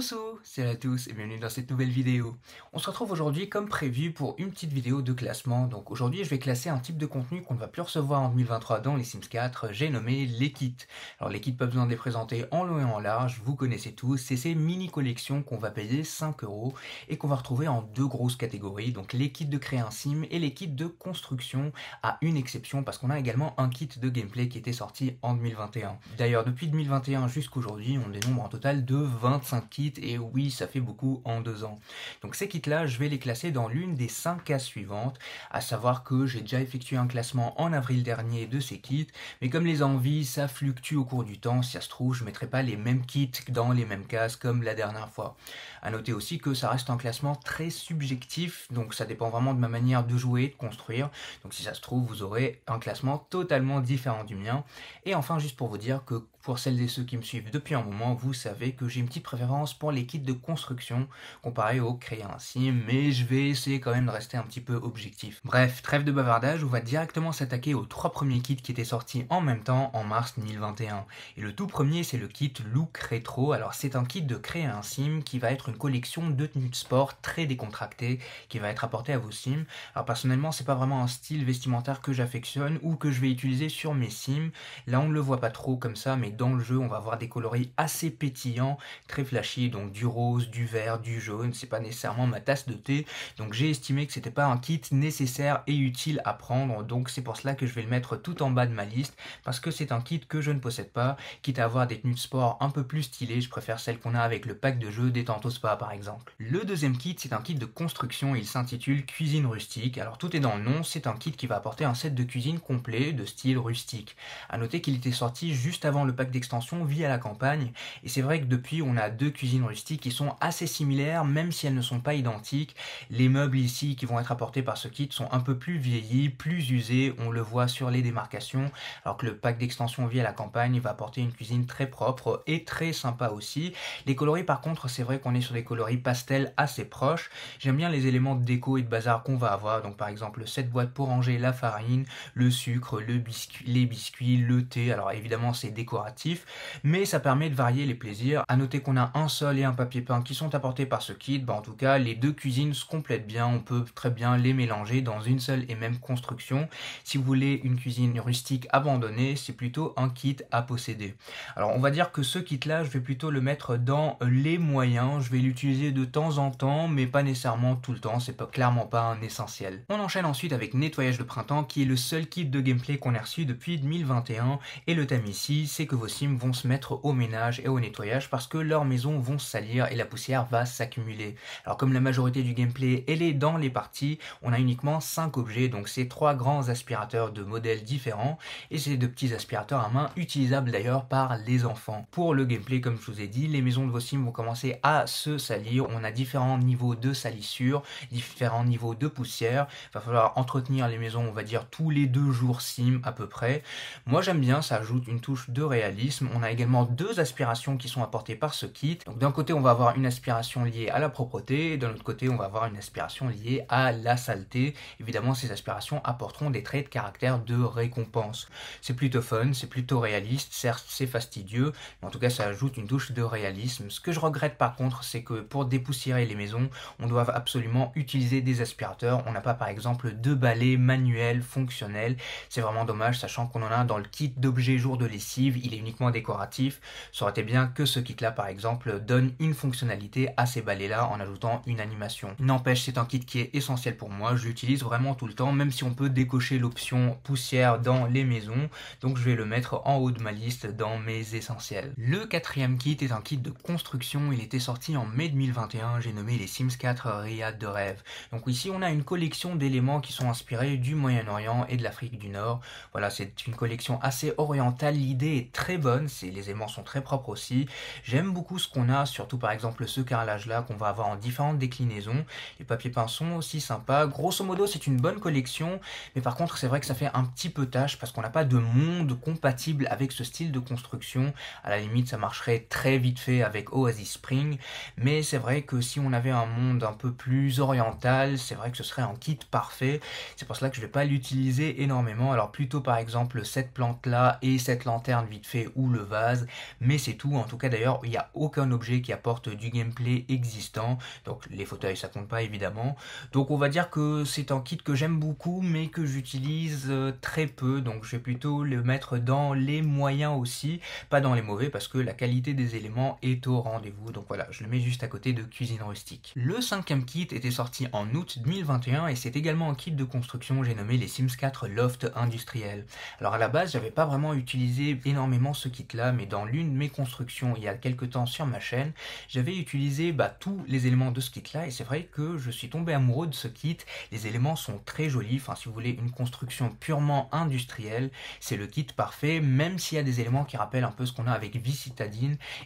salut à tous et bienvenue dans cette nouvelle vidéo. On se retrouve aujourd'hui comme prévu pour une petite vidéo de classement. Donc aujourd'hui je vais classer un type de contenu qu'on ne va plus recevoir en 2023 dans les Sims 4, j'ai nommé les kits. Alors les kits pas besoin de les présenter en long et en large, vous connaissez tous, c'est ces mini collections qu'on va payer 5 euros et qu'on va retrouver en deux grosses catégories, donc les kits de créer un sim et les kits de construction à une exception parce qu'on a également un kit de gameplay qui était sorti en 2021. D'ailleurs depuis 2021 jusqu'aujourd'hui on dénombre en total de 25 kits et oui, ça fait beaucoup en deux ans. Donc ces kits-là, je vais les classer dans l'une des cinq cases suivantes, à savoir que j'ai déjà effectué un classement en avril dernier de ces kits, mais comme les envies, ça fluctue au cours du temps, si ça se trouve, je mettrai pas les mêmes kits dans les mêmes cases comme la dernière fois. À noter aussi que ça reste un classement très subjectif, donc ça dépend vraiment de ma manière de jouer, et de construire. Donc si ça se trouve, vous aurez un classement totalement différent du mien. Et enfin, juste pour vous dire que pour celles et ceux qui me suivent depuis un moment, vous savez que j'ai une petite préférence pour les kits de construction comparé au créer un sim, mais je vais essayer quand même de rester un petit peu objectif. Bref, trêve de bavardage, on va directement s'attaquer aux trois premiers kits qui étaient sortis en même temps en mars 2021. Et le tout premier, c'est le kit Look Retro. Alors c'est un kit de créer un sim qui va être collection de tenues de sport très décontractées qui va être apportée à vos sims. Alors personnellement, c'est pas vraiment un style vestimentaire que j'affectionne ou que je vais utiliser sur mes sims. Là, on ne le voit pas trop comme ça, mais dans le jeu, on va avoir des coloris assez pétillants, très flashy, donc du rose, du vert, du jaune. C'est pas nécessairement ma tasse de thé, donc j'ai estimé que c'était pas un kit nécessaire et utile à prendre. Donc c'est pour cela que je vais le mettre tout en bas de ma liste parce que c'est un kit que je ne possède pas, quitte à avoir des tenues de sport un peu plus stylées. Je préfère celles qu'on a avec le pack de jeu des Tantos par exemple. Le deuxième kit, c'est un kit de construction, il s'intitule Cuisine rustique. Alors tout est dans le nom, c'est un kit qui va apporter un set de cuisine complet de style rustique. À noter qu'il était sorti juste avant le pack d'extension Vie à la campagne, et c'est vrai que depuis on a deux cuisines rustiques qui sont assez similaires, même si elles ne sont pas identiques. Les meubles ici qui vont être apportés par ce kit sont un peu plus vieillis, plus usés, on le voit sur les démarcations, alors que le pack d'extension Vie à la campagne va apporter une cuisine très propre et très sympa aussi. Les coloris par contre, c'est vrai qu'on est sur des coloris pastel assez proches. J'aime bien les éléments de déco et de bazar qu'on va avoir, donc par exemple cette boîte pour ranger la farine, le sucre, les biscuits, le thé. Alors évidemment c'est décoratif, mais ça permet de varier les plaisirs. À noter qu'on a un sol et un papier peint qui sont apportés par ce kit. Bah, en tout cas, les deux cuisines se complètent bien. On peut très bien les mélanger dans une seule et même construction. Si vous voulez une cuisine rustique abandonnée, c'est plutôt un kit à posséder. Alors on va dire que ce kit-là, je vais plutôt le mettre dans les moyens. Je l'utiliser de temps en temps, mais pas nécessairement tout le temps, c'est pas, clairement pas un essentiel. On enchaîne ensuite avec Nettoyage de printemps, qui est le seul kit de gameplay qu'on a reçu depuis 2021, et le thème ici, c'est que vos sims vont se mettre au ménage et au nettoyage parce que leurs maisons vont salir et la poussière va s'accumuler. Alors comme la majorité du gameplay, elle est dans les parties, on a uniquement 5 objets, donc c'est trois grands aspirateurs de modèles différents, et c'est de petits aspirateurs à main utilisables d'ailleurs par les enfants. Pour le gameplay, comme je vous ai dit, les maisons de vos sims vont commencer à se salir. On a différents niveaux de salissure, différents niveaux de poussière. va falloir entretenir les maisons, on va dire, tous les deux jours sim à peu près. Moi j'aime bien, ça ajoute une touche de réalisme. On a également deux aspirations qui sont apportées par ce kit. Donc d'un côté on va avoir une aspiration liée à la propreté, d'un autre côté on va avoir une aspiration liée à la saleté. Évidemment ces aspirations apporteront des traits de caractère de récompense. C'est plutôt fun, c'est plutôt réaliste, certes c'est fastidieux, mais en tout cas ça ajoute une touche de réalisme. Ce que je regrette par contre, c'est c'est que pour dépoussiérer les maisons, on doit absolument utiliser des aspirateurs. On n'a pas par exemple deux balais manuels fonctionnels. C'est vraiment dommage, sachant qu'on en a dans le kit d'objets jour de lessive. Il est uniquement décoratif. Ça aurait été bien que ce kit-là, par exemple, donne une fonctionnalité à ces balais-là en ajoutant une animation. N'empêche, c'est un kit qui est essentiel pour moi. Je l'utilise vraiment tout le temps, même si on peut décocher l'option poussière dans les maisons. Donc je vais le mettre en haut de ma liste dans mes essentiels. Le quatrième kit est un kit de construction. Il était sorti en mai 2021, j'ai nommé les Sims 4 Riyad de rêve. Donc ici, on a une collection d'éléments qui sont inspirés du Moyen-Orient et de l'Afrique du Nord. Voilà, c'est une collection assez orientale, l'idée est très bonne, c'est, les éléments sont très propres aussi. J'aime beaucoup ce qu'on a, surtout par exemple ce carrelage-là qu'on va avoir en différentes déclinaisons. Les papiers peints sont aussi sympas. Grosso modo, c'est une bonne collection, mais par contre, c'est vrai que ça fait un petit peu tâche parce qu'on n'a pas de monde compatible avec ce style de construction. À la limite, ça marcherait très vite fait avec Oasis Spring, mais c'est vrai que si on avait un monde un peu plus oriental, c'est vrai que ce serait un kit parfait. C'est pour cela que je ne vais pas l'utiliser énormément. Alors plutôt par exemple cette plante-là et cette lanterne vite fait ou le vase. Mais c'est tout. En tout cas d'ailleurs, il n'y a aucun objet qui apporte du gameplay existant. Donc les fauteuils, ça compte pas évidemment. Donc on va dire que c'est un kit que j'aime beaucoup, mais que j'utilise euh, très peu. Donc je vais plutôt le mettre dans les moyens aussi, pas dans les mauvais, parce que la qualité des éléments est au rendez-vous. Donc voilà, je le mets juste à côté de Cuisine Rustique. Le cinquième kit était sorti en août 2021 et c'est également un kit de construction, j'ai nommé les Sims 4 Loft Industriel. Alors à la base, j'avais pas vraiment utilisé énormément ce kit là, mais dans l'une de mes constructions il y a quelques temps sur ma chaîne, j'avais utilisé bah, tous les éléments de ce kit là et c'est vrai que je suis tombé amoureux de ce kit. Les éléments sont très jolis, enfin si vous voulez une construction purement industrielle, c'est le kit parfait, même s'il y a des éléments qui rappellent un peu ce qu'on a avec v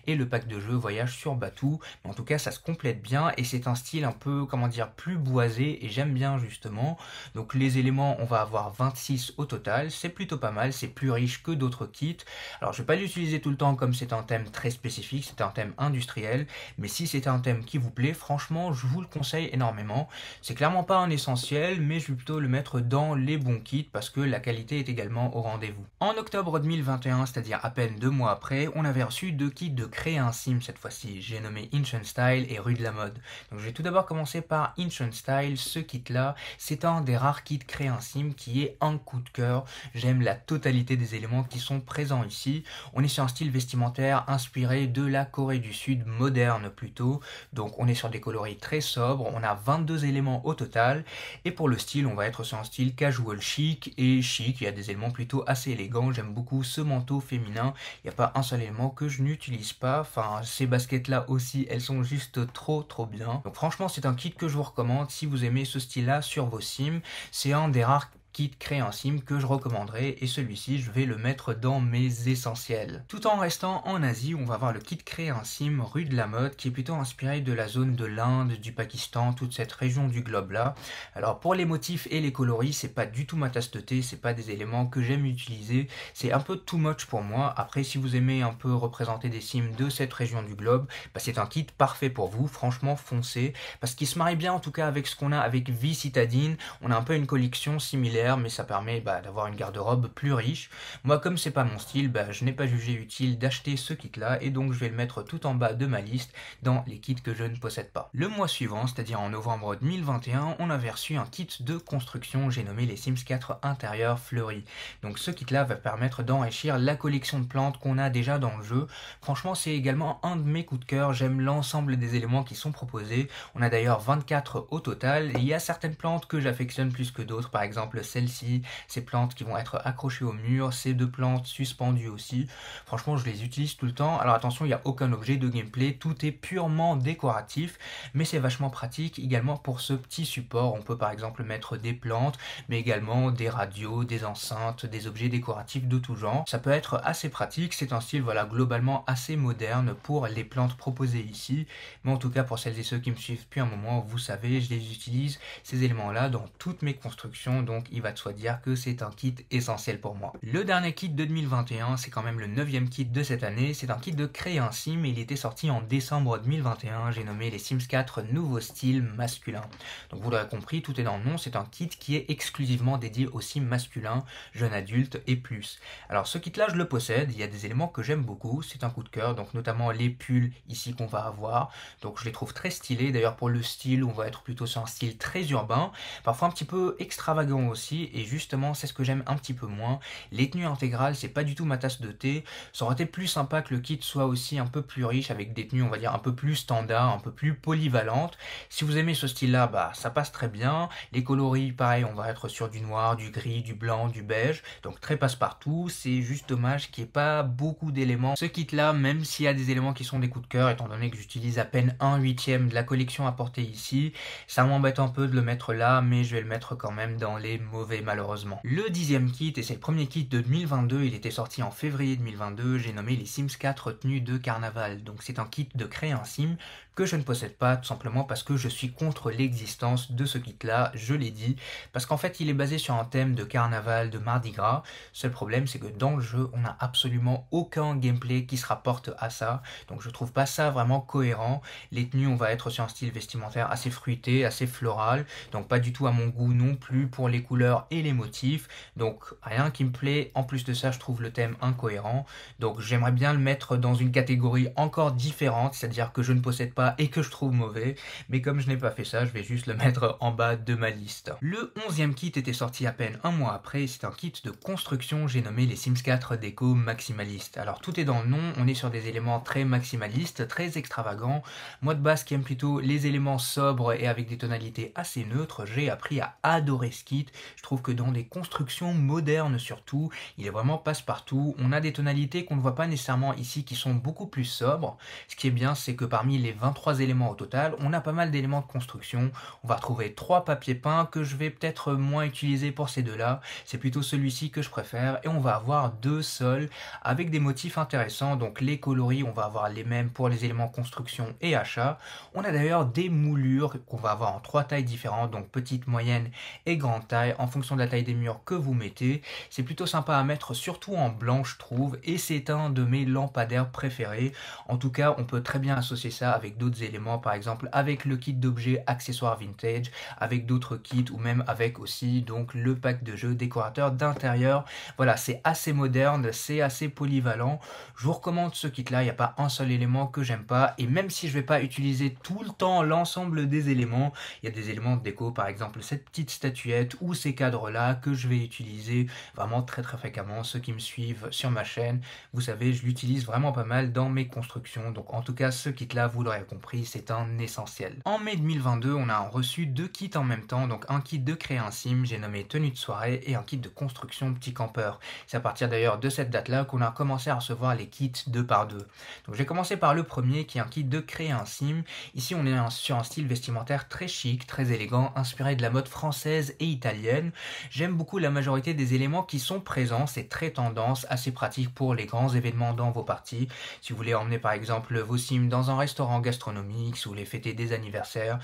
et le pack de jeu Voyage sur Batou. En tout cas, ça se complète bien et c'est un style un peu, comment dire, plus boisé et j'aime bien justement. Donc les éléments, on va avoir 26 au total, c'est plutôt pas mal, c'est plus riche que d'autres kits. Alors je vais pas l'utiliser tout le temps comme c'est un thème très spécifique, c'est un thème industriel, mais si c'est un thème qui vous plaît, franchement, je vous le conseille énormément. C'est clairement pas un essentiel, mais je vais plutôt le mettre dans les bons kits parce que la qualité est également au rendez-vous. En octobre 2021, c'est-à-dire à peine deux mois après, on avait reçu deux kits de créer un sim cette fois-ci. J'ai nommé Inch Style et Rue de la Mode. Donc je vais tout d'abord commencer par Incheon Style, ce kit là, c'est un des rares kits créés en sim qui est un coup de cœur. J'aime la totalité des éléments qui sont présents ici. On est sur un style vestimentaire inspiré de la Corée du Sud moderne plutôt. Donc on est sur des coloris très sobres, on a 22 éléments au total et pour le style, on va être sur un style casual chic et chic, il y a des éléments plutôt assez élégants. J'aime beaucoup ce manteau féminin, il n'y a pas un seul élément que je n'utilise pas. Enfin, ces baskets là aussi, elles sont juste trop trop bien. Donc franchement c'est un kit que je vous recommande si vous aimez ce style là sur vos sims. C'est un des rares kit un sim que je recommanderais et celui-ci je vais le mettre dans mes essentiels. Tout en restant en Asie, on va voir le kit créer un sim rue de la mode qui est plutôt inspiré de la zone de l'Inde, du Pakistan, toute cette région du globe là. Alors pour les motifs et les coloris, c'est pas du tout ma tasse de thé, c'est pas des éléments que j'aime utiliser, c'est un peu too much pour moi. Après si vous aimez un peu représenter des sims de cette région du globe, bah, c'est un kit parfait pour vous, franchement foncez parce qu'il se marie bien en tout cas avec ce qu'on a avec Vie Citadine, on a un peu une collection similaire mais ça permet bah, d'avoir une garde-robe plus riche. Moi, comme c'est pas mon style, bah, je n'ai pas jugé utile d'acheter ce kit-là, et donc je vais le mettre tout en bas de ma liste dans les kits que je ne possède pas. Le mois suivant, c'est-à-dire en novembre 2021, on a reçu un kit de construction, j'ai nommé les Sims 4 intérieur fleuri. Donc ce kit-là va permettre d'enrichir la collection de plantes qu'on a déjà dans le jeu. Franchement, c'est également un de mes coups de cœur, j'aime l'ensemble des éléments qui sont proposés. On a d'ailleurs 24 au total, il y a certaines plantes que j'affectionne plus que d'autres, par exemple celle celles ci ces plantes qui vont être accrochées au mur, ces deux plantes suspendues aussi. Franchement, je les utilise tout le temps. Alors attention, il n'y a aucun objet de gameplay, tout est purement décoratif, mais c'est vachement pratique également pour ce petit support. On peut par exemple mettre des plantes, mais également des radios, des enceintes, des objets décoratifs de tout genre. Ça peut être assez pratique, c'est un style voilà globalement assez moderne pour les plantes proposées ici, mais en tout cas pour celles et ceux qui me suivent depuis un moment, vous savez, je les utilise ces éléments-là dans toutes mes constructions, donc il va de soi dire que c'est un kit essentiel pour moi. Le dernier kit de 2021, c'est quand même le 9ème kit de cette année, c'est un kit de créer un sim il était sorti en décembre 2021, j'ai nommé les Sims 4 nouveau style masculin. Donc vous l'aurez compris, tout est dans le nom, c'est un kit qui est exclusivement dédié aux sims masculins, jeunes adultes et plus. Alors ce kit là je le possède, il y a des éléments que j'aime beaucoup, c'est un coup de cœur, donc notamment les pulls ici qu'on va avoir, donc je les trouve très stylés, d'ailleurs pour le style on va être plutôt sur un style très urbain, parfois un petit peu extravagant aussi, et justement, c'est ce que j'aime un petit peu moins. Les tenues intégrales, c'est pas du tout ma tasse de thé. Ça aurait été plus sympa que le kit soit aussi un peu plus riche, avec des tenues, on va dire, un peu plus standard, un peu plus polyvalente. Si vous aimez ce style-là, bah, ça passe très bien. Les coloris, pareil, on va être sur du noir, du gris, du blanc, du beige, donc très passe-partout. C'est juste dommage qu'il n'y ait pas beaucoup d'éléments. Ce kit-là, même s'il y a des éléments qui sont des coups de cœur, étant donné que j'utilise à peine un huitième de la collection apportée ici, ça m'embête un peu de le mettre là, mais je vais le mettre quand même dans les mots malheureusement. Le dixième kit, et c'est le premier kit de 2022, il était sorti en février 2022, j'ai nommé les Sims 4 retenus de carnaval. Donc c'est un kit de créer un sim que je ne possède pas, tout simplement parce que je suis contre l'existence de ce kit-là, je l'ai dit, parce qu'en fait il est basé sur un thème de carnaval, de Mardi Gras. Seul problème, c'est que dans le jeu, on n'a absolument aucun gameplay qui se rapporte à ça, donc je trouve pas ça vraiment cohérent. Les tenues, on va être sur un style vestimentaire assez fruité, assez floral, donc pas du tout à mon goût non plus pour les couleurs et les motifs, donc rien qui me plaît. En plus de ça, je trouve le thème incohérent, donc j'aimerais bien le mettre dans une catégorie encore différente, c'est-à-dire que je ne possède pas et que je trouve mauvais, mais comme je n'ai pas fait ça, je vais juste le mettre en bas de ma liste. Le 11 kit était sorti à peine un mois après, c'est un kit de construction, j'ai nommé les Sims 4 déco maximaliste. Alors tout est dans le nom, on est sur des éléments très maximalistes, très extravagants. Moi de base qui aime plutôt les éléments sobres et avec des tonalités assez neutres, j'ai appris à adorer ce kit. Je trouve que dans des constructions modernes surtout, il est vraiment passe-partout. On a des tonalités qu'on ne voit pas nécessairement ici qui sont beaucoup plus sobres. Ce qui est bien, c'est que parmi les 20 trois éléments au total, on a pas mal d'éléments de construction. On va retrouver trois papiers peints que je vais peut-être moins utiliser pour ces deux-là. C'est plutôt celui-ci que je préfère. Et on va avoir deux sols avec des motifs intéressants. Donc les coloris, on va avoir les mêmes pour les éléments construction et achat. On a d'ailleurs des moulures qu'on va avoir en trois tailles différentes, donc petite, moyenne et grande taille, en fonction de la taille des murs que vous mettez. C'est plutôt sympa à mettre, surtout en blanc, je trouve. Et c'est un de mes lampadaires préférés. En tout cas, on peut très bien associer ça avec d'autres éléments, par exemple avec le kit d'objets accessoires vintage, avec d'autres kits ou même avec aussi donc le pack de jeux décorateur d'intérieur. Voilà, c'est assez moderne, c'est assez polyvalent. Je vous recommande ce kit là, il n'y a pas un seul élément que j'aime pas et même si je vais pas utiliser tout le temps l'ensemble des éléments, il y a des éléments de déco par exemple cette petite statuette ou ces cadres là que je vais utiliser vraiment très très fréquemment. Ceux qui me suivent sur ma chaîne, vous savez, je l'utilise vraiment pas mal dans mes constructions. Donc en tout cas, ce kit là, vous l'aurez compris, c'est un essentiel. En mai 2022, on a reçu deux kits en même temps, donc un kit de créer un sim, j'ai nommé tenue de soirée, et un kit de construction petit campeur. C'est à partir d'ailleurs de cette date-là qu'on a commencé à recevoir les kits deux par deux. Donc j'ai commencé par le premier qui est un kit de créer un sim. Ici on est sur un style vestimentaire très chic, très élégant, inspiré de la mode française et italienne. J'aime beaucoup la majorité des éléments qui sont présents, c'est très tendance, assez pratique pour les grands événements dans vos parties. Si vous voulez emmener par exemple vos sims dans un restaurant gastronomique, ou ou les fêter des anniversaires.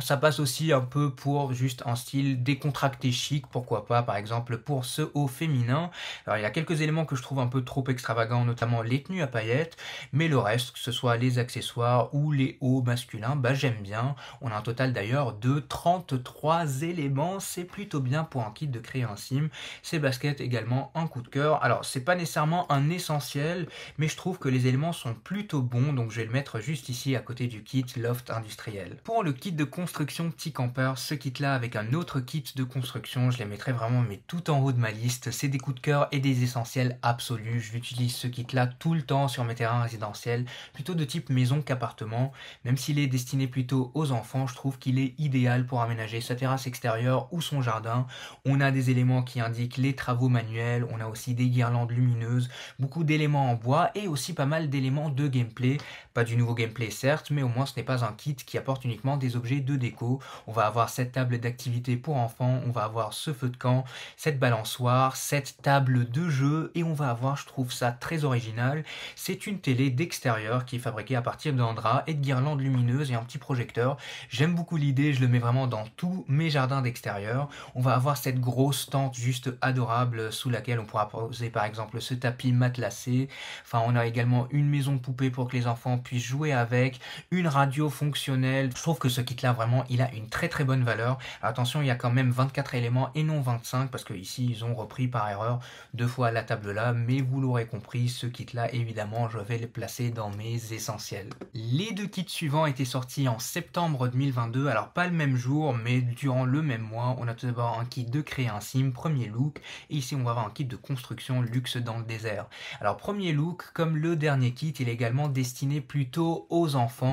Ça passe aussi un peu pour juste un style décontracté chic, pourquoi pas, par exemple pour ce haut féminin. Alors il y a quelques éléments que je trouve un peu trop extravagants, notamment les tenues à paillettes, mais le reste, que ce soit les accessoires ou les hauts masculins, bah j'aime bien. On a un total d'ailleurs de 33 éléments, c'est plutôt bien pour un kit de créer un sim. Ces baskets également un coup de cœur. Alors c'est pas nécessairement un essentiel, mais je trouve que les éléments sont plutôt bons, donc je vais le mettre juste ici à côté du kit loft industriel. Pour le kit de construction petit camper, ce kit là avec un autre kit de construction, je les mettrai vraiment mais tout en haut de ma liste. C'est des coups de cœur et des essentiels absolus. je J'utilise ce kit là tout le temps sur mes terrains résidentiels, plutôt de type maison qu'appartement. Même s'il est destiné plutôt aux enfants, je trouve qu'il est idéal pour aménager sa terrasse extérieure ou son jardin. On a des éléments qui indiquent les travaux manuels, on a aussi des guirlandes lumineuses, beaucoup d'éléments en bois et aussi pas mal d'éléments de gameplay. Pas du nouveau gameplay certes, mais au moins ce n'est pas un kit qui apporte uniquement des objets de déco. On va avoir cette table d'activité pour enfants, on va avoir ce feu de camp, cette balançoire, cette table de jeu, et on va avoir, je trouve ça très original, c'est une télé d'extérieur qui est fabriquée à partir d'un drap et de guirlandes lumineuses et un petit projecteur. J'aime beaucoup l'idée, je le mets vraiment dans tous mes jardins d'extérieur. On va avoir cette grosse tente juste adorable sous laquelle on pourra poser par exemple ce tapis matelassé. Enfin, on a également une maison poupée pour que les enfants puissent jouer avec une radio fonctionnelle. Je trouve que ce kit là vraiment il a une très très bonne valeur. Attention il y a quand même 24 éléments et non 25 parce que ici ils ont repris par erreur deux fois la table là mais vous l'aurez compris ce kit là évidemment je vais le placer dans mes essentiels. Les deux kits suivants étaient sortis en septembre 2022 alors pas le même jour mais durant le même mois on a tout d'abord un kit de créer un sim premier look et ici on va avoir un kit de construction luxe dans le désert. Alors premier look comme le dernier kit il est également destiné plutôt aux enfants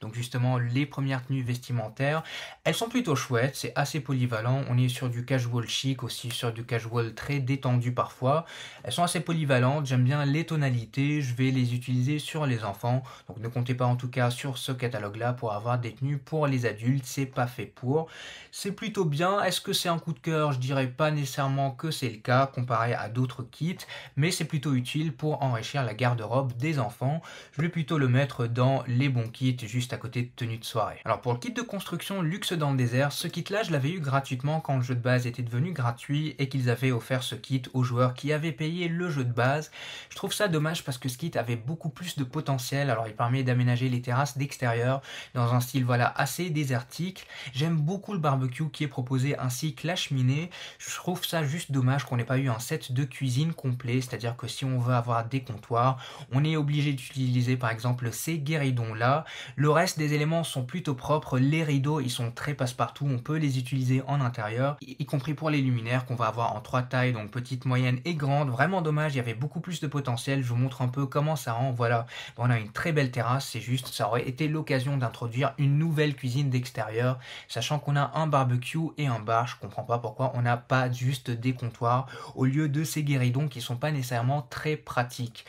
donc justement, les premières tenues vestimentaires, elles sont plutôt chouettes, c'est assez polyvalent. On est sur du casual chic aussi, sur du casual très détendu parfois. Elles sont assez polyvalentes, j'aime bien les tonalités, je vais les utiliser sur les enfants. Donc ne comptez pas en tout cas sur ce catalogue-là pour avoir des tenues pour les adultes, c'est pas fait pour. C'est plutôt bien, est-ce que c'est un coup de cœur Je dirais pas nécessairement que c'est le cas comparé à d'autres kits, mais c'est plutôt utile pour enrichir la garde-robe des enfants. Je vais plutôt le mettre dans les bons kits juste à côté de tenue de soirée. Alors pour le kit de construction luxe dans le désert, ce kit là je l'avais eu gratuitement quand le jeu de base était devenu gratuit et qu'ils avaient offert ce kit aux joueurs qui avaient payé le jeu de base. Je trouve ça dommage parce que ce kit avait beaucoup plus de potentiel, alors il permet d'aménager les terrasses d'extérieur dans un style voilà assez désertique. J'aime beaucoup le barbecue qui est proposé ainsi que la cheminée. Je trouve ça juste dommage qu'on n'ait pas eu un set de cuisine complet, c'est-à-dire que si on veut avoir des comptoirs, on est obligé d'utiliser par exemple ces guéridons là le reste des éléments sont plutôt propres. Les rideaux, ils sont très passe-partout. On peut les utiliser en intérieur, y compris pour les luminaires qu'on va avoir en trois tailles, donc petite, moyenne et grande. Vraiment dommage, il y avait beaucoup plus de potentiel. Je vous montre un peu comment ça rend. Voilà, on a une très belle terrasse. C'est juste, ça aurait été l'occasion d'introduire une nouvelle cuisine d'extérieur, sachant qu'on a un barbecue et un bar. Je comprends pas pourquoi on n'a pas juste des comptoirs au lieu de ces guéridons qui sont pas nécessairement très pratiques.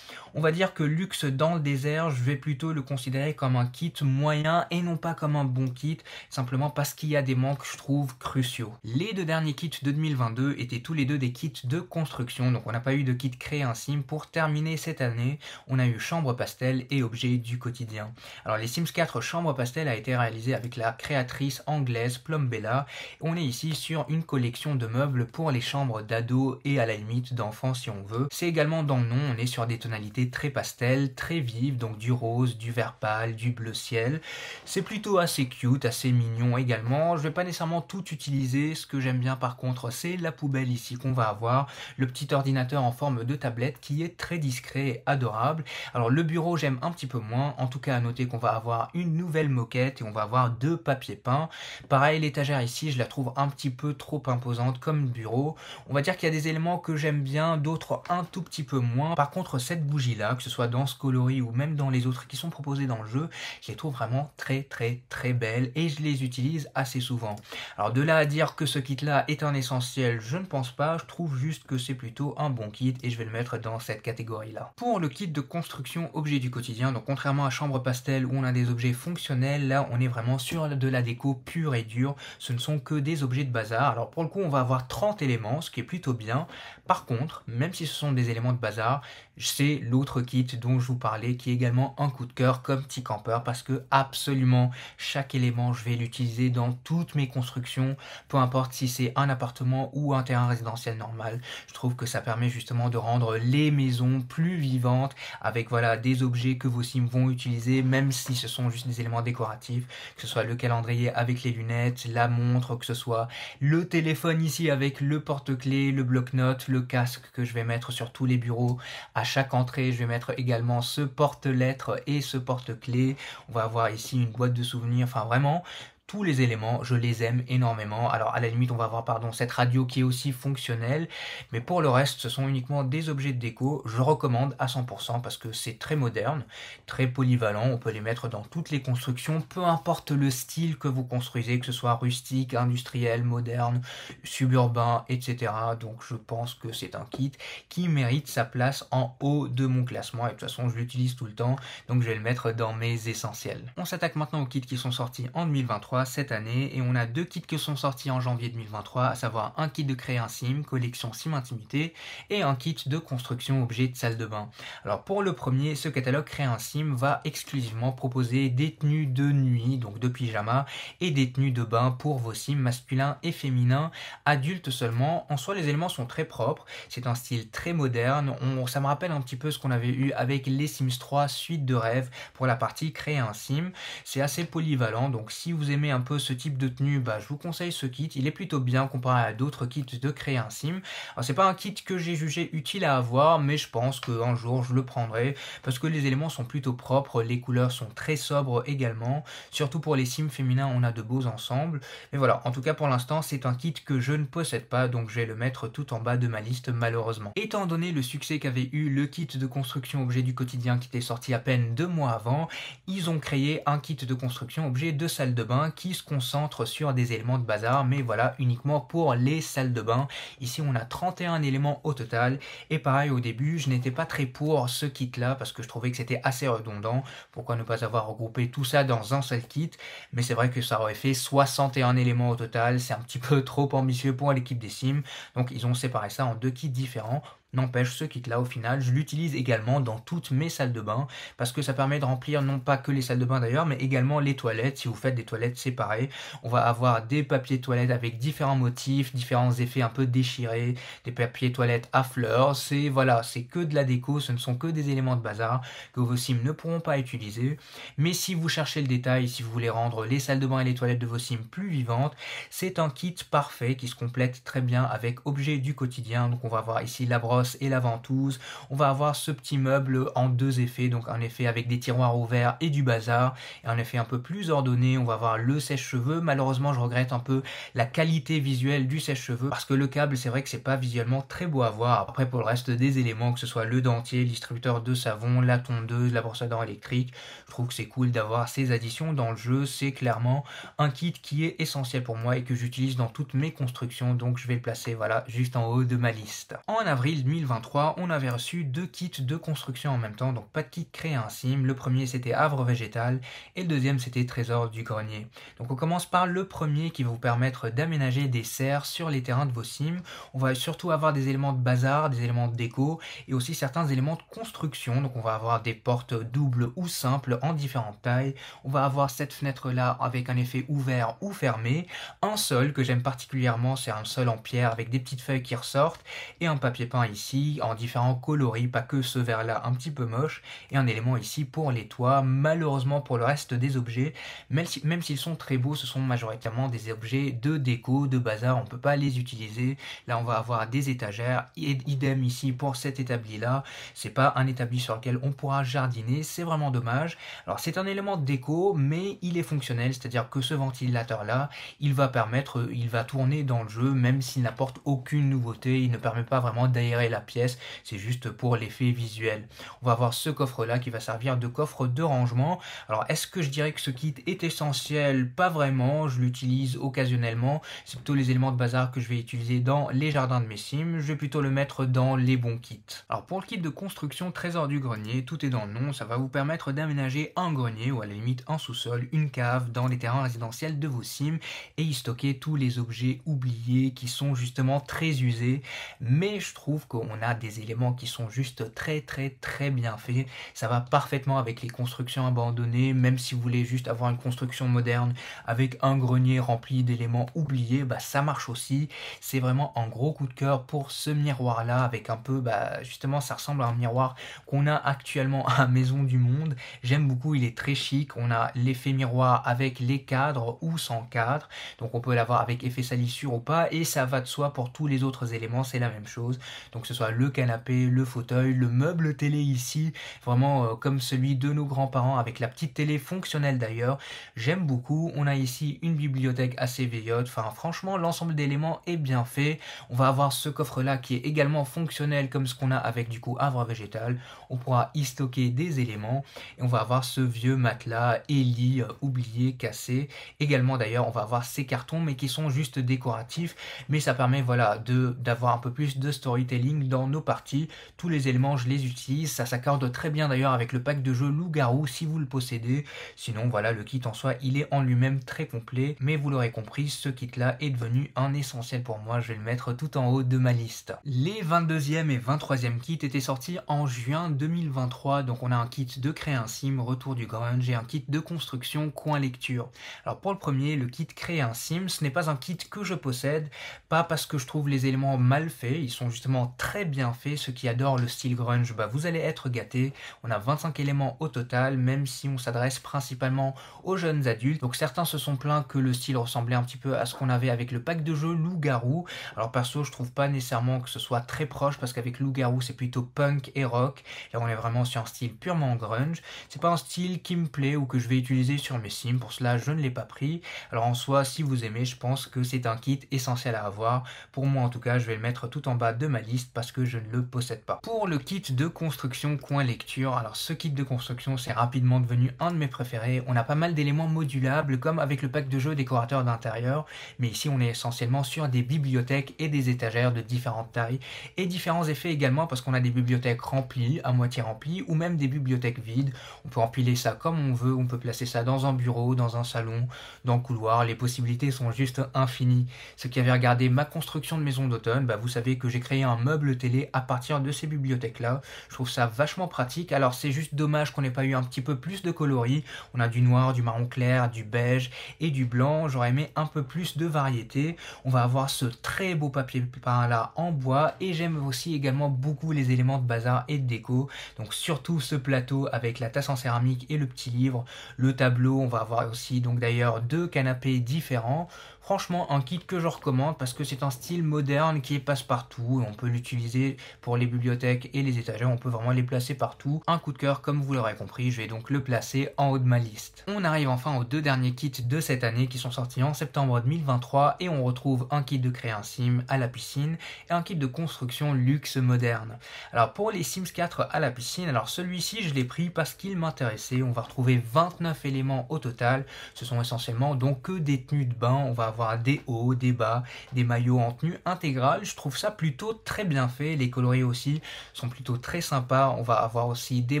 On va dire que luxe dans le désert, je vais plutôt le considérer comme un kit moyen et non pas comme un bon kit, simplement parce qu'il y a des manques, je trouve, cruciaux. Les deux derniers kits de 2022 étaient tous les deux des kits de construction, donc on n'a pas eu de kit créé un sim. Pour terminer cette année, on a eu chambre pastel et objets du quotidien. Alors les Sims 4 chambre pastel a été réalisé avec la créatrice anglaise Plumbella. On est ici sur une collection de meubles pour les chambres d'ados et à la limite d'enfants si on veut. C'est également dans le nom, on est sur des tonalités très pastel, très vive, donc du rose, du vert pâle, du bleu ciel. C'est plutôt assez cute, assez mignon également. Je vais pas nécessairement tout utiliser. Ce que j'aime bien par contre, c'est la poubelle ici qu'on va avoir. Le petit ordinateur en forme de tablette qui est très discret et adorable. Alors le bureau, j'aime un petit peu moins. En tout cas, à noter qu'on va avoir une nouvelle moquette et on va avoir deux papiers peints. Pareil, l'étagère ici, je la trouve un petit peu trop imposante comme bureau. On va dire qu'il y a des éléments que j'aime bien, d'autres un tout petit peu moins. Par contre, cette bougie là que ce soit dans ce coloris ou même dans les autres qui sont proposés dans le jeu, je les trouve vraiment très très très belles et je les utilise assez souvent. Alors de là à dire que ce kit-là est un essentiel, je ne pense pas, je trouve juste que c'est plutôt un bon kit et je vais le mettre dans cette catégorie-là. Pour le kit de construction objet du quotidien, donc contrairement à Chambre Pastel où on a des objets fonctionnels, là on est vraiment sur de la déco pure et dure, ce ne sont que des objets de bazar. Alors pour le coup on va avoir 30 éléments, ce qui est plutôt bien. Par contre, même si ce sont des éléments de bazar, c'est le autre kit dont je vous parlais qui est également un coup de cœur comme petit campeur parce que absolument chaque élément je vais l'utiliser dans toutes mes constructions peu importe si c'est un appartement ou un terrain résidentiel normal je trouve que ça permet justement de rendre les maisons plus vivantes avec voilà des objets que vos sims vont utiliser même si ce sont juste des éléments décoratifs que ce soit le calendrier avec les lunettes la montre que ce soit le téléphone ici avec le porte-clés le bloc-notes le casque que je vais mettre sur tous les bureaux à chaque entrée je vais mettre également ce porte lettre et ce porte-clés. On va avoir ici une boîte de souvenirs. Enfin, vraiment, tous les éléments, je les aime énormément. Alors à la limite, on va voir pardon cette radio qui est aussi fonctionnelle, mais pour le reste, ce sont uniquement des objets de déco. Je recommande à 100% parce que c'est très moderne, très polyvalent. On peut les mettre dans toutes les constructions, peu importe le style que vous construisez, que ce soit rustique, industriel, moderne, suburbain, etc. Donc je pense que c'est un kit qui mérite sa place en haut de mon classement. Et de toute façon, je l'utilise tout le temps, donc je vais le mettre dans mes essentiels. On s'attaque maintenant aux kits qui sont sortis en 2023 cette année et on a deux kits qui sont sortis en janvier 2023, à savoir un kit de créer un sim, collection sim intimité, et un kit de construction objet de salle de bain. Alors pour le premier, ce catalogue créer un sim va exclusivement proposer des tenues de nuit, donc de pyjama, et des tenues de bain pour vos sims masculins et féminins, adultes seulement. En soi, les éléments sont très propres, c'est un style très moderne, on, ça me rappelle un petit peu ce qu'on avait eu avec les Sims 3 suite de rêve pour la partie créer un sim. C'est assez polyvalent, donc si vous aimez un peu ce type de tenue, bah, je vous conseille ce kit. Il est plutôt bien comparé à d'autres kits de créer un sim. Alors c'est pas un kit que j'ai jugé utile à avoir, mais je pense qu'un jour je le prendrai parce que les éléments sont plutôt propres, les couleurs sont très sobres également. Surtout pour les sims féminins, on a de beaux ensembles. Mais voilà, en tout cas pour l'instant, c'est un kit que je ne possède pas, donc je vais le mettre tout en bas de ma liste malheureusement. Étant donné le succès qu'avait eu le kit de construction objet du quotidien qui était sorti à peine deux mois avant, ils ont créé un kit de construction objet de salle de bain qui se concentre sur des éléments de bazar, mais voilà, uniquement pour les salles de bain. Ici, on a 31 éléments au total. Et pareil, au début, je n'étais pas très pour ce kit-là, parce que je trouvais que c'était assez redondant. Pourquoi ne pas avoir regroupé tout ça dans un seul kit Mais c'est vrai que ça aurait fait 61 éléments au total. C'est un petit peu trop ambitieux pour l'équipe des sims. Donc, ils ont séparé ça en deux kits différents N'empêche, ce kit-là, au final, je l'utilise également dans toutes mes salles de bain parce que ça permet de remplir non pas que les salles de bain d'ailleurs, mais également les toilettes. Si vous faites des toilettes séparées, on va avoir des papiers toilettes avec différents motifs, différents effets un peu déchirés, des papiers toilettes à fleurs. C'est voilà, c'est que de la déco, ce ne sont que des éléments de bazar que vos sims ne pourront pas utiliser. Mais si vous cherchez le détail, si vous voulez rendre les salles de bain et les toilettes de vos sims plus vivantes, c'est un kit parfait qui se complète très bien avec objets du quotidien. Donc on va voir ici la brosse et la ventouse. On va avoir ce petit meuble en deux effets, donc un effet avec des tiroirs ouverts et du bazar, et un effet un peu plus ordonné. On va avoir le sèche-cheveux. Malheureusement, je regrette un peu la qualité visuelle du sèche-cheveux parce que le câble, c'est vrai que c'est pas visuellement très beau à voir. Après, pour le reste des éléments, que ce soit le dentier, le distributeur de savon, la tondeuse, la brosse à dents électrique, je trouve que c'est cool d'avoir ces additions dans le jeu. C'est clairement un kit qui est essentiel pour moi et que j'utilise dans toutes mes constructions, donc je vais le placer voilà juste en haut de ma liste. En avril 2023, on avait reçu deux kits de construction en même temps, donc pas de kit créé un sim. Le premier c'était Havre Végétal et le deuxième c'était Trésor du Grenier. Donc on commence par le premier qui va vous permettre d'aménager des serres sur les terrains de vos sims. On va surtout avoir des éléments de bazar, des éléments de déco et aussi certains éléments de construction. Donc on va avoir des portes doubles ou simples en différentes tailles. On va avoir cette fenêtre là avec un effet ouvert ou fermé. Un sol que j'aime particulièrement, c'est un sol en pierre avec des petites feuilles qui ressortent et un papier peint ici en différents coloris, pas que ce vert-là un petit peu moche, et un élément ici pour les toits. Malheureusement pour le reste des objets, même s'ils sont très beaux, ce sont majoritairement des objets de déco, de bazar, on peut pas les utiliser. Là on va avoir des étagères, idem ici pour cet établi-là, c'est pas un établi sur lequel on pourra jardiner, c'est vraiment dommage. Alors c'est un élément de déco, mais il est fonctionnel, c'est-à-dire que ce ventilateur-là, il va permettre, il va tourner dans le jeu, même s'il n'apporte aucune nouveauté, il ne permet pas vraiment d'aérer la pièce, c'est juste pour l'effet visuel. On va avoir ce coffre-là qui va servir de coffre de rangement. Alors est-ce que je dirais que ce kit est essentiel Pas vraiment, je l'utilise occasionnellement. C'est plutôt les éléments de bazar que je vais utiliser dans les jardins de mes sims. Je vais plutôt le mettre dans les bons kits. Alors pour le kit de construction trésor du grenier, tout est dans le nom, ça va vous permettre d'aménager un grenier ou à la limite un sous-sol, une cave dans les terrains résidentiels de vos sims et y stocker tous les objets oubliés qui sont justement très usés. Mais je trouve que on a des éléments qui sont juste très très très bien faits. Ça va parfaitement avec les constructions abandonnées, même si vous voulez juste avoir une construction moderne avec un grenier rempli d'éléments oubliés, bah ça marche aussi. C'est vraiment un gros coup de cœur pour ce miroir là, avec un peu, bah justement ça ressemble à un miroir qu'on a actuellement à Maison du Monde. J'aime beaucoup, il est très chic. On a l'effet miroir avec les cadres ou sans cadre, donc on peut l'avoir avec effet salissure ou pas, et ça va de soi pour tous les autres éléments, c'est la même chose. Donc que ce soit le canapé, le fauteuil, le meuble télé ici, vraiment euh, comme celui de nos grands-parents avec la petite télé fonctionnelle d'ailleurs. J'aime beaucoup. On a ici une bibliothèque assez veillotte. Enfin, franchement, l'ensemble d'éléments est bien fait. On va avoir ce coffre-là qui est également fonctionnel comme ce qu'on a avec du coup havre végétal. On pourra y stocker des éléments et on va avoir ce vieux matelas et lit euh, oublié, cassé. Également d'ailleurs, on va avoir ces cartons mais qui sont juste décoratifs. Mais ça permet voilà de d'avoir un peu plus de storytelling dans nos parties. Tous les éléments, je les utilise. Ça s'accorde très bien d'ailleurs avec le pack de jeu Loup-Garou si vous le possédez. Sinon, voilà, le kit en soi, il est en lui-même très complet. Mais vous l'aurez compris, ce kit-là est devenu un essentiel pour moi. Je vais le mettre tout en haut de ma liste. Les 22e et 23e kits étaient sortis en juin 2023. Donc on a un kit de créer un sim, retour du grunge et un kit de construction coin lecture. Alors pour le premier, le kit créer un sim, ce n'est pas un kit que je possède, pas parce que je trouve les éléments mal faits, ils sont justement très bien fait. Ceux qui adorent le style grunge, bah vous allez être gâtés. On a 25 éléments au total, même si on s'adresse principalement aux jeunes adultes. Donc certains se sont plaints que le style ressemblait un petit peu à ce qu'on avait avec le pack de jeux Loup-Garou. Alors perso, je trouve pas nécessairement que ce soit très proche parce qu'avec Loup-Garou, c'est plutôt punk et rock. Et on est vraiment sur un style purement grunge. C'est pas un style qui me plaît ou que je vais utiliser sur mes sims. Pour cela, je ne l'ai pas pris. Alors en soi, si vous aimez, je pense que c'est un kit essentiel à avoir. Pour moi, en tout cas, je vais le mettre tout en bas de ma liste parce que je ne le possède pas. Pour le kit de construction coin lecture, alors ce kit de construction c'est rapidement devenu un de mes préférés. On a pas mal d'éléments modulables comme avec le pack de jeux décorateur d'intérieur, mais ici on est essentiellement sur des bibliothèques et des étagères de différentes tailles et différents effets également parce qu'on a des bibliothèques remplies, à moitié remplies ou même des bibliothèques vides. On peut empiler ça comme on veut, on peut placer ça dans un bureau, dans un salon, dans le couloir, les possibilités sont juste infinies. Ceux qui avaient regardé ma construction de maison d'automne, bah, vous savez que j'ai créé un meuble télé à partir de ces bibliothèques-là. Je trouve ça vachement pratique. Alors c'est juste dommage qu'on n'ait pas eu un petit peu plus de coloris. On a du noir, du marron clair, du beige et du blanc. J'aurais aimé un peu plus de variété. On va avoir ce très beau papier peint là en bois et j'aime aussi également beaucoup les éléments de bazar et de déco. Donc surtout ce plateau avec la tasse en céramique et le petit livre, le tableau. On va avoir aussi donc d'ailleurs deux canapés différents. Franchement, un kit que je recommande parce que c'est un style moderne qui passe partout. On peut l'utiliser pour les bibliothèques et les étagères. On peut vraiment les placer partout. Un coup de cœur, comme vous l'aurez compris, je vais donc le placer en haut de ma liste. On arrive enfin aux deux derniers kits de cette année qui sont sortis en septembre 2023 et on retrouve un kit de créer un sim à la piscine et un kit de construction luxe moderne. Alors pour les Sims 4 à la piscine, alors celui-ci je l'ai pris parce qu'il m'intéressait. On va retrouver 29 éléments au total. Ce sont essentiellement donc que des tenues de bain. On va des hauts, des bas, des maillots en tenue intégrale. Je trouve ça plutôt très bien fait. Les coloris aussi sont plutôt très sympas. On va avoir aussi des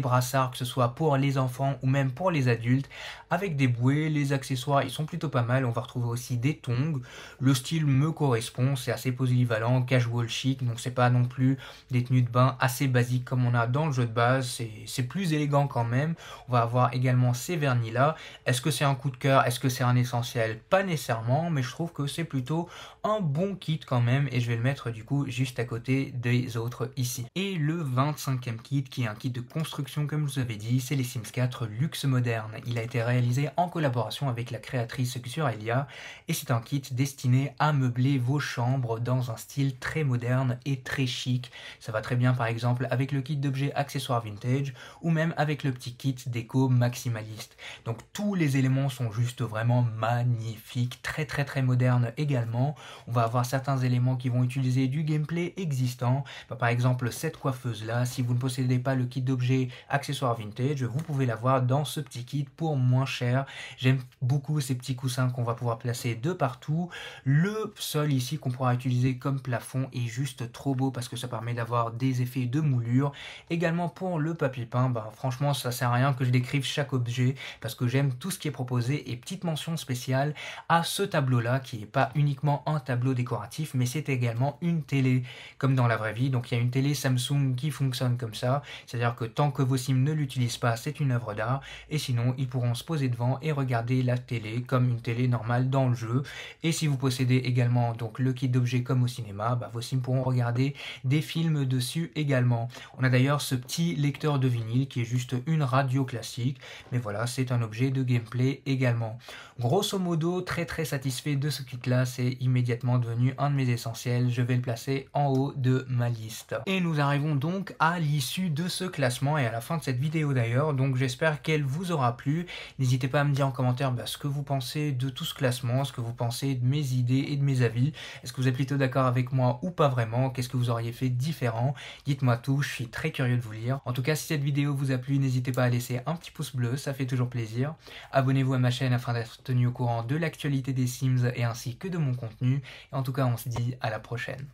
brassards, que ce soit pour les enfants ou même pour les adultes, avec des bouées, les accessoires ils sont plutôt pas mal, on va retrouver aussi des tongs, le style me correspond, c'est assez polyvalent, casual chic, donc c'est pas non plus des tenues de bain assez basiques comme on a dans le jeu de base, c'est plus élégant quand même, on va avoir également ces vernis là, est-ce que c'est un coup de cœur, est-ce que c'est un essentiel Pas nécessairement, mais je trouve que c'est plutôt un bon kit quand même, et je vais le mettre du coup juste à côté des autres ici. Et le 25e kit, qui est un kit de construction comme je vous avais dit, c'est les Sims 4 luxe moderne, il a été réalisé en collaboration avec la créatrice Xurelia et c'est un kit destiné à meubler vos chambres dans un style très moderne et très chic. Ça va très bien par exemple avec le kit d'objets accessoires vintage ou même avec le petit kit déco maximaliste. Donc tous les éléments sont juste vraiment magnifiques, très très très modernes également. On va avoir certains éléments qui vont utiliser du gameplay existant. Bah, par exemple cette coiffeuse là, si vous ne possédez pas le kit d'objets accessoires vintage, vous pouvez l'avoir dans ce petit kit pour moins cher. J'aime beaucoup ces petits coussins qu'on va pouvoir placer de partout. Le sol ici qu'on pourra utiliser comme plafond est juste trop beau parce que ça permet d'avoir des effets de moulure. Également pour le papier peint, bah, franchement ça sert à rien que je décrive chaque objet parce que j'aime tout ce qui est proposé et petite mention spéciale à ce tableau là qui est pas uniquement un tableau décoratif mais c'est également une télé comme dans la vraie vie. Donc il y a une télé Samsung qui fonctionne comme ça, c'est-à-dire que tant que vos sims ne l'utilisent pas c'est une œuvre d'art et sinon ils pourront se poser devant et regarder la télé comme une télé normale dans le jeu. Et si vous possédez également donc le kit d'objets comme au cinéma, bah, vos sims pourront regarder des films dessus également. On a d'ailleurs ce petit lecteur de vinyle qui est juste une radio classique, mais voilà, c'est un objet de gameplay également. Grosso modo, très très satisfait de ce kit là, c'est immédiatement devenu un de mes essentiels, je vais le placer en haut de ma liste. Et nous arrivons donc à l'issue de ce classement et à la fin de cette vidéo d'ailleurs, donc j'espère qu'elle vous aura plu. N'hésitez N'hésitez pas à me dire en commentaire bah, ce que vous pensez de tout ce classement, ce que vous pensez de mes idées et de mes avis. Est-ce que vous êtes plutôt d'accord avec moi ou pas vraiment Qu'est-ce que vous auriez fait différent Dites-moi tout, je suis très curieux de vous lire. En tout cas, si cette vidéo vous a plu, n'hésitez pas à laisser un petit pouce bleu, ça fait toujours plaisir. Abonnez-vous à ma chaîne afin d'être tenu au courant de l'actualité des Sims et ainsi que de mon contenu. Et en tout cas, on se dit à la prochaine.